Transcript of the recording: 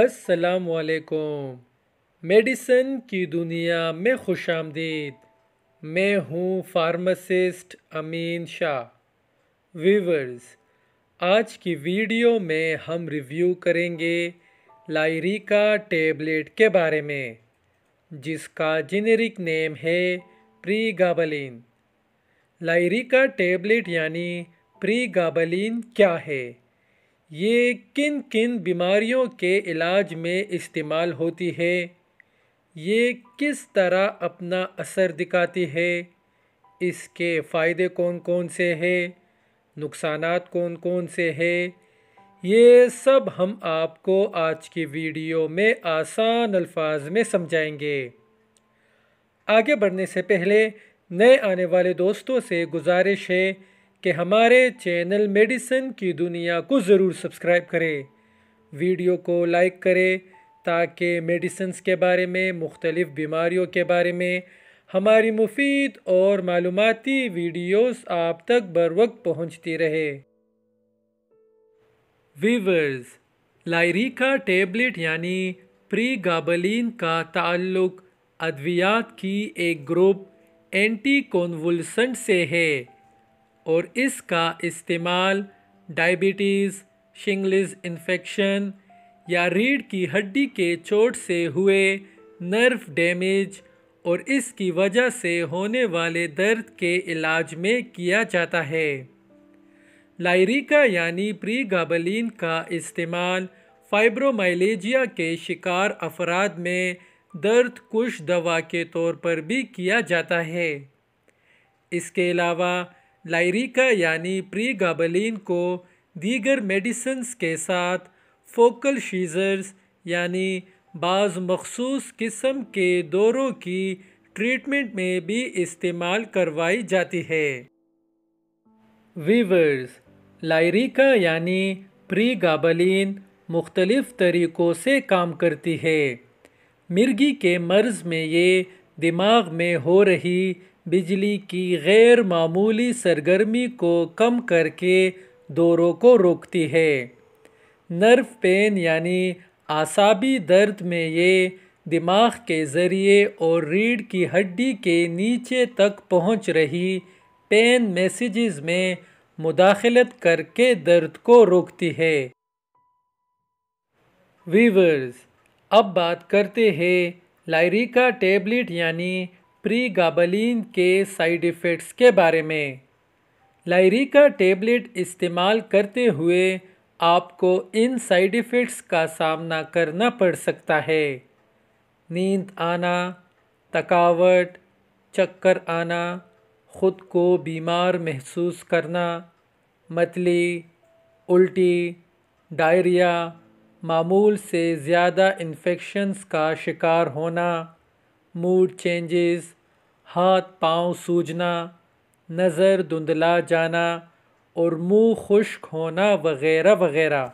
असलकुम मेडिसन की दुनिया में खुश आमदीद मैं हूँ फार्मासिस्ट अमीन शाह वीवर्स आज की वीडियो में हम रिव्यू करेंगे लाइरिका टेबलेट के बारे में जिसका जेनेरिक नेम है प्री गाबलिन लाइरिका टेबलेट यानी प्री गाबलिन क्या है ये किन किन बीमारियों के इलाज में इस्तेमाल होती है ये किस तरह अपना असर दिखाती है इसके फ़ायदे कौन कौन से है नुकसान कौन कौन से है ये सब हम आपको आज की वीडियो में आसान अल्फाज में समझाएंगे आगे बढ़ने से पहले नए आने वाले दोस्तों से गुजारिश है कि हमारे चैनल मेडिसिन की दुनिया को ज़रूर सब्सक्राइब करें वीडियो को लाइक करें ताकि मेडिसन्स के बारे में मुख्तलिफ़ बीमारियों के बारे में हमारी मुफीद और मालूमती वीडियोस आप तक बर वक्त पहुँचती रहे वीवर्स का टेबलेट यानी प्री गाबलिन का ताल्लुक अद्वियात की एक ग्रुप एंटी कॉन्वलसेंट से है और इसका इस्तेमाल डायबिटीज़ शिंगलिस इन्फेक्शन या रीढ़ की हड्डी के चोट से हुए नर्व डैमेज और इसकी वजह से होने वाले दर्द के इलाज में किया जाता है लाइरिका यानी प्री गाबलिन का इस्तेमाल फाइब्रोमाइलेजिया के शिकार अफराद में दर्द कुश दवा के तौर पर भी किया जाता है इसके अलावा लाइरिका यानी प्री गाबलिन को दीगर मेडिसन्स के साथ फोकल शीजर्स यानी बाज़ मखसूस किस्म के दौरों की ट्रीटमेंट में भी इस्तेमाल करवाई जाती है वीवर्स लाइरिका यानी प्री गाबलिन मुख्तलिफ़ तरीक़ों से काम करती है मिर्गी के मर्ज़ में ये दिमाग में हो रही बिजली की गैर मामूली सरगर्मी को कम करके दौरों को रोकती है नर्व पेन यानी आसाबी दर्द में ये दिमाग के ज़रिए और रीढ़ की हड्डी के नीचे तक पहुंच रही पेन मैसेजेस में मुदाखलत करके दर्द को रोकती है वीवर्स अब बात करते हैं लायरिका टेबलेट यानी प्रीगाबलिन के साइड इफ़ेक्ट्स के बारे में लाइरी का टेबलेट इस्तेमाल करते हुए आपको इन साइड इफ़ेक्ट्स का सामना करना पड़ सकता है नींद आना थकावट चक्कर आना ख़ुद को बीमार महसूस करना मतली उल्टी डायरिया मामूल से ज़्यादा इन्फेक्शन्स का शिकार होना मूड चेंजेस हाथ पांव सूजना नज़र धुंधला जाना और मुंह खुश्क होना वगैरह वगैरह